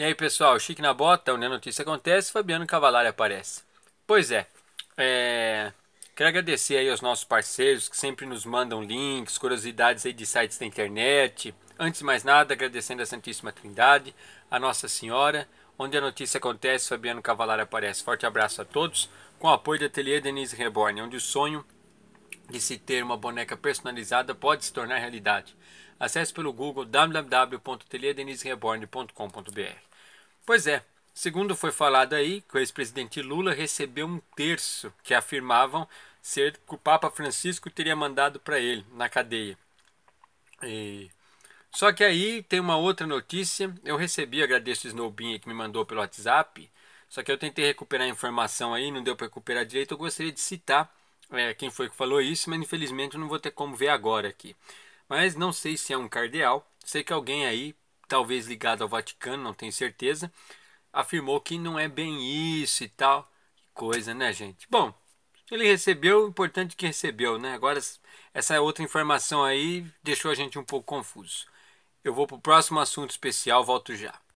E aí pessoal, chique na bota, onde a notícia acontece, Fabiano Cavalari aparece. Pois é, é, quero agradecer aí aos nossos parceiros que sempre nos mandam links, curiosidades aí de sites da internet. Antes de mais nada, agradecendo a Santíssima Trindade, a Nossa Senhora, onde a notícia acontece, Fabiano Cavalari aparece. Forte abraço a todos, com o apoio do Ateliê Denise Reborn, onde o sonho de se ter uma boneca personalizada pode se tornar realidade. Acesse pelo Google www.teliedenisreborn.com.br. Pois é, segundo foi falado aí, que o ex-presidente Lula recebeu um terço que afirmavam ser que o Papa Francisco teria mandado para ele na cadeia. E... Só que aí tem uma outra notícia. Eu recebi, agradeço o Snowbin que me mandou pelo WhatsApp. Só que eu tentei recuperar a informação aí, não deu para recuperar direito. Eu gostaria de citar é, quem foi que falou isso, mas infelizmente eu não vou ter como ver agora aqui. Mas não sei se é um cardeal. Sei que alguém aí talvez ligado ao Vaticano, não tenho certeza, afirmou que não é bem isso e tal. Coisa, né, gente? Bom, ele recebeu, o importante é que recebeu, né? Agora, essa outra informação aí deixou a gente um pouco confuso. Eu vou para o próximo assunto especial, volto já.